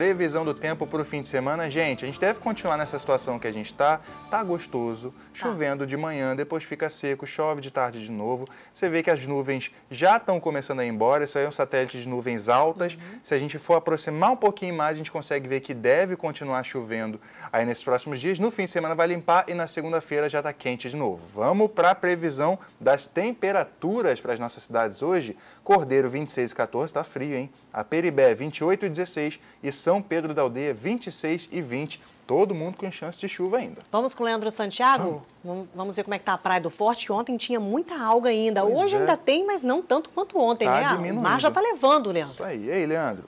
Previsão do tempo para o fim de semana, gente, a gente deve continuar nessa situação que a gente está. Tá gostoso, tá. chovendo de manhã, depois fica seco, chove de tarde de novo. Você vê que as nuvens já estão começando a ir embora, isso aí é um satélite de nuvens altas. Uhum. Se a gente for aproximar um pouquinho mais, a gente consegue ver que deve continuar chovendo aí nesses próximos dias. No fim de semana vai limpar e na segunda-feira já está quente de novo. Vamos para a previsão das temperaturas para as nossas cidades hoje. Cordeiro 26 e 14, está frio, hein? A Peribé 28 e 16 e São são Pedro da Aldeia, 26 e 20. Todo mundo com chance de chuva ainda. Vamos com o Leandro Santiago? Vamos, vamos ver como é que está a Praia do Forte, que ontem tinha muita alga ainda. Pois Hoje é. ainda tem, mas não tanto quanto ontem, tá né? Diminuindo. O mar já tá levando, Leandro. Isso aí. E aí, Leandro?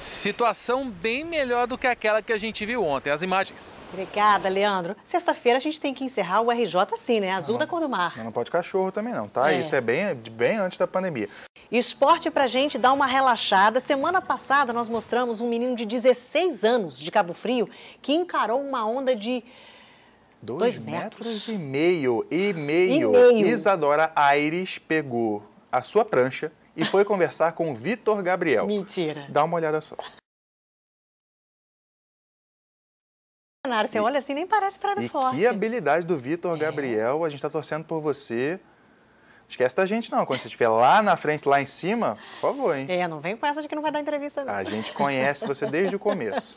Situação bem melhor do que aquela que a gente viu ontem, as imagens. Obrigada, Leandro. Sexta-feira a gente tem que encerrar o RJ sim, né? Azul não, da cor do mar. Não pode cachorro também não, tá? É. Isso é bem, bem antes da pandemia. Esporte pra gente dar uma relaxada. Semana passada nós mostramos um menino de 16 anos de Cabo Frio que encarou uma onda de Dois, Dois metros. metros. e meio. E meio. E meio. Isadora Aires pegou a sua prancha, e foi conversar com o Vitor Gabriel. Mentira. Dá uma olhada só. Você e, olha assim, nem parece Prado e Forte. Que habilidade do Vitor é. Gabriel, é. a gente está torcendo por você. Esquece da gente não, quando você estiver lá na frente, lá em cima, por favor, hein? É, não vem com essa de que não vai dar entrevista não. A gente conhece você desde o começo.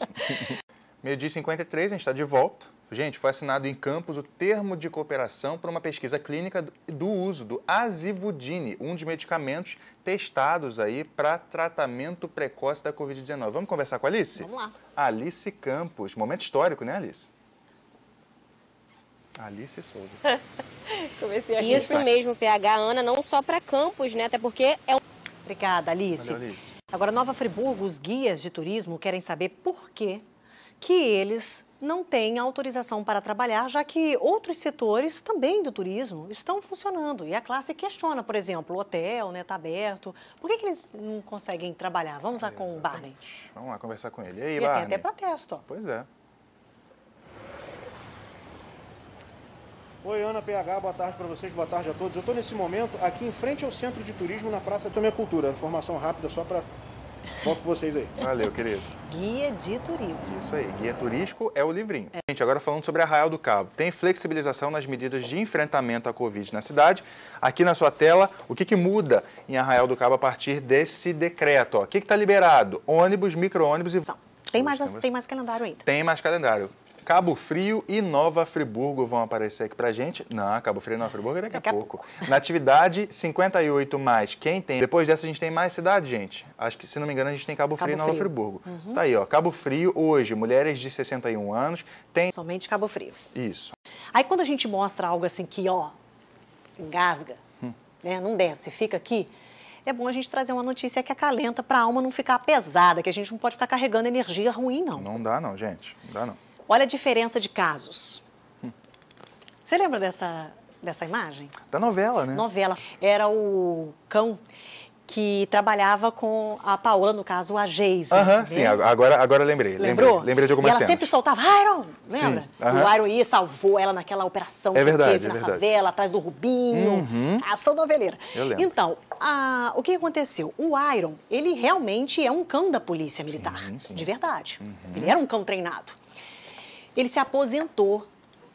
Meio dia 53, a gente está de volta. Gente, foi assinado em Campos o termo de cooperação para uma pesquisa clínica do uso do azivudine, um dos medicamentos testados aí para tratamento precoce da Covid-19. Vamos conversar com a Alice? Vamos lá. Alice Campos. Momento histórico, né, Alice? Alice Souza. Comecei a Isso mesmo, PH, Ana, não só para Campos, né? Até porque é um. Obrigada, Alice. Valeu, Alice. Agora, Nova Friburgo, os guias de turismo querem saber por quê que eles não têm autorização para trabalhar, já que outros setores também do turismo estão funcionando. E a classe questiona, por exemplo, o hotel está né, tá aberto, por que, que eles não conseguem trabalhar? Vamos lá com o Barney. Vamos lá conversar com ele. E, aí, e Barney? tem até protesto. Pois é. Oi, Ana PH, boa tarde para vocês, boa tarde a todos. Eu estou nesse momento aqui em frente ao Centro de Turismo na Praça Tomé Cultura. Informação rápida só para Bom com vocês aí. Valeu, querido. Guia de turismo. Isso aí, guia turístico é o livrinho. É. Gente, agora falando sobre Arraial do Cabo. Tem flexibilização nas medidas de enfrentamento à Covid na cidade. Aqui na sua tela, o que, que muda em Arraial do Cabo a partir desse decreto? Ó. O que está liberado? Ônibus, micro-ônibus e... Tem mais, tem mais calendário ainda. Tem mais calendário. Cabo Frio e Nova Friburgo vão aparecer aqui pra gente. Não, Cabo Frio e Nova Friburgo daqui, é daqui a, a pouco. pouco. Na 58 mais. Quem tem? Depois dessa, a gente tem mais cidade, gente. Acho que, se não me engano, a gente tem Cabo, Cabo Frio e Nova Friburgo. Uhum. Tá aí, ó. Cabo Frio, hoje, mulheres de 61 anos têm... Somente Cabo Frio. Isso. Aí, quando a gente mostra algo assim que, ó, engasga, hum. né, não desce, fica aqui é bom a gente trazer uma notícia que acalenta para a alma não ficar pesada, que a gente não pode ficar carregando energia ruim, não. Não dá, não, gente. Não dá, não. Olha a diferença de casos. Você lembra dessa, dessa imagem? Da novela, né? Novela. Era o cão que trabalhava com a Paola, no caso, a Geise. Aham, uh né? -huh, sim, agora, agora lembrei. Lembrou? Lembrei, lembrei de algumas e ela sempre soltava, Iron, lembra? Sim, uh -huh. O Iron ia, salvou ela naquela operação é verdade, teve é na verdade. favela, atrás do Rubinho, uhum. ação ah, noveleira. Eu lembro. Então, a, o que aconteceu? O Iron, ele realmente é um cão da polícia militar, sim, sim. de verdade. Uhum. Ele era um cão treinado. Ele se aposentou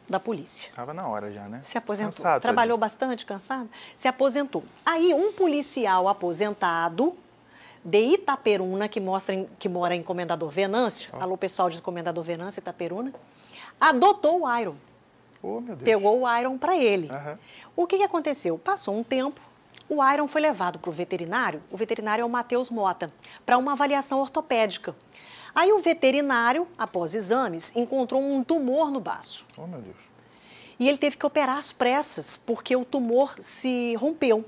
da polícia. Estava na hora já, né? Se aposentou. Cansado, Trabalhou bastante, cansado. Se aposentou. Aí um policial aposentado de Itaperuna, que, mostra, que mora em Comendador Venâncio, oh. alô pessoal de Comendador Venâncio, Itaperuna, adotou o Iron. Oh, meu Deus. Pegou o Iron para ele. Uhum. O que, que aconteceu? Passou um tempo, o Iron foi levado para o veterinário, o veterinário é o Matheus Mota, para uma avaliação ortopédica. Aí o veterinário, após exames, encontrou um tumor no baço. Oh, meu Deus. E ele teve que operar às pressas, porque o tumor se rompeu.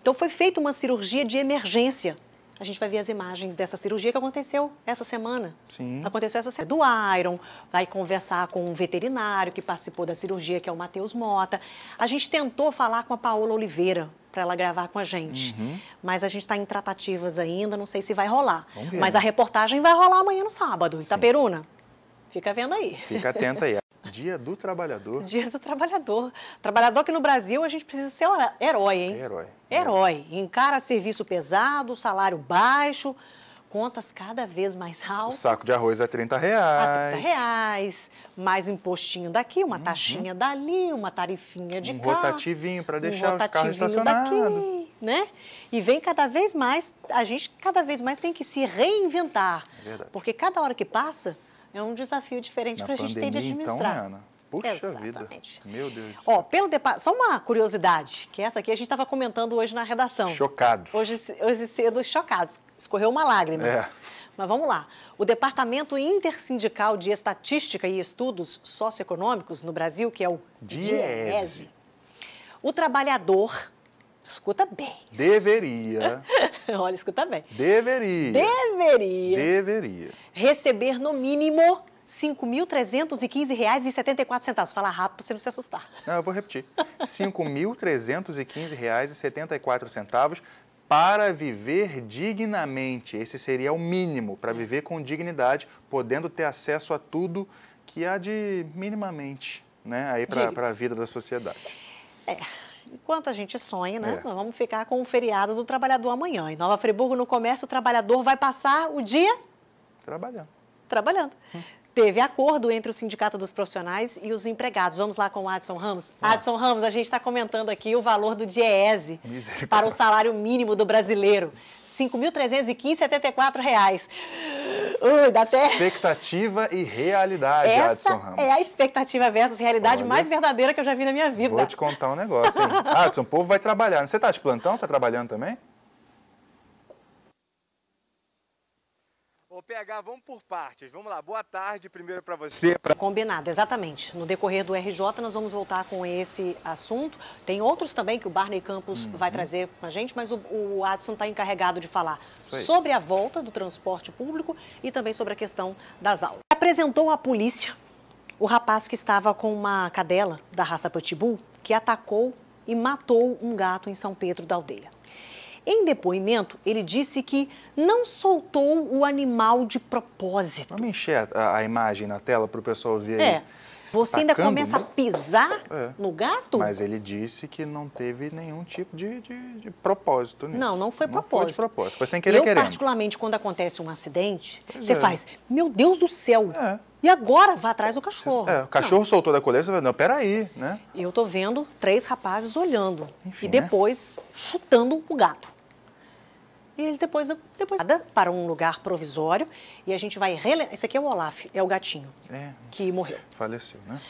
Então foi feita uma cirurgia de emergência. A gente vai ver as imagens dessa cirurgia que aconteceu essa semana. Sim. Aconteceu essa semana. É do Iron, vai conversar com um veterinário que participou da cirurgia, que é o Matheus Mota. A gente tentou falar com a Paola Oliveira, para ela gravar com a gente. Uhum. Mas a gente está em tratativas ainda, não sei se vai rolar. Mas né? a reportagem vai rolar amanhã no sábado, Itaperuna. Sim. Fica vendo aí. Fica atenta aí. Dia do Trabalhador. Dia do Trabalhador. Trabalhador que no Brasil a gente precisa ser herói, hein? Herói. Herói. Encara serviço pesado, salário baixo, contas cada vez mais altas. O saco de arroz é a 30 reais. Ah, a 30 reais, mais um impostinho daqui, uma uhum. taxinha dali, uma tarifinha de um carro. Um rotativinho para deixar um rotativinho os carros daqui, né? E vem cada vez mais, a gente cada vez mais tem que se reinventar. É verdade. Porque cada hora que passa é um desafio diferente para a gente ter de então, administrar. Então, né, Ana? Puxa Exatamente. vida. Meu Deus do céu. Ó, pelo Só uma curiosidade, que essa aqui a gente estava comentando hoje na redação. Chocados. Hoje, hoje cedo, chocados. Escorreu uma lágrima. É. Mas vamos lá. O Departamento Intersindical de Estatística e Estudos Socioeconômicos no Brasil, que é o DIESE, o trabalhador. Escuta bem. Deveria. Olha, escuta bem. Deveria. Deveria. Deveria. Receber no mínimo R$ reais e 74 centavos. Fala rápido para você não se assustar. Não, eu vou repetir. R$ 5.315,74 reais e centavos para viver dignamente. Esse seria o mínimo, para viver com dignidade, podendo ter acesso a tudo que há de minimamente né, aí para a vida da sociedade. É. Enquanto a gente sonha, né? É. Nós vamos ficar com o feriado do trabalhador amanhã. Em Nova Friburgo, no comércio, o trabalhador vai passar o dia trabalhando. Trabalhando. Hum teve acordo entre o Sindicato dos Profissionais e os empregados. Vamos lá com o Adson Ramos. Ah. Adson Ramos, a gente está comentando aqui o valor do DIEESE para o salário mínimo do brasileiro. R$ 5.315,74. Ui, dá até... Expectativa e realidade, Essa Adson Ramos. é a expectativa versus realidade Olha, mais verdadeira que eu já vi na minha vida. Vou te contar um negócio. Hein? Adson, o povo vai trabalhar. Você está de plantão? Está trabalhando também? PH, vamos por partes. Vamos lá. Boa tarde primeiro para você. Pra... Combinado, exatamente. No decorrer do RJ nós vamos voltar com esse assunto. Tem outros também que o Barney Campos uhum. vai trazer com a gente, mas o, o Adson está encarregado de falar sobre a volta do transporte público e também sobre a questão das aulas. Apresentou à polícia o rapaz que estava com uma cadela da raça Pitbull que atacou e matou um gato em São Pedro da Aldeia. Em depoimento, ele disse que não soltou o animal de propósito. Vamos encher a, a imagem na tela para o pessoal ver é. aí. Você ainda começa a né? pisar é. no gato? Mas ele disse que não teve nenhum tipo de, de, de propósito nisso. Não, não foi propósito. Não foi propósito, foi sem querer Eu, querendo. particularmente, quando acontece um acidente, pois você é. faz, meu Deus do céu, é. E agora vá atrás do cachorro. É, o cachorro não. soltou da coleira, você vai, não, peraí, né? E eu tô vendo três rapazes olhando Enfim, e né? depois né? chutando o gato. E ele depois, depois para um lugar provisório e a gente vai relembrar. Esse aqui é o Olaf, é o gatinho é, que morreu. Faleceu, né?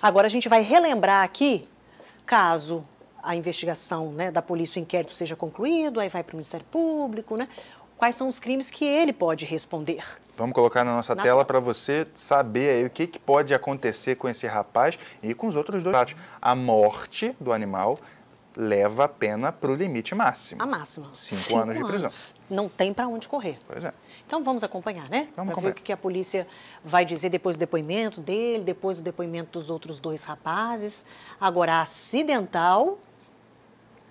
Agora a gente vai relembrar aqui, caso a investigação né, da polícia, o inquérito seja concluído, aí vai para o Ministério Público, né? quais são os crimes que ele pode responder. Vamos colocar na nossa na tela para você saber aí o que, que, pode acontecer com esse rapaz e com os outros dois A morte do animal leva a pena para o limite máximo. A máxima. Cinco, Cinco anos, anos, de prisão. Não tem para onde correr. Pois é. Então vamos acompanhar, né? Vamos pra ver o que a polícia vai dizer depois do depoimento dele, depois do depoimento dos outros dois rapazes. Agora, acidental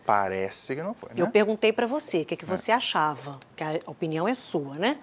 Parece que não foi. Né? Eu perguntei para você o que, é que é. você achava, que a opinião é sua, né?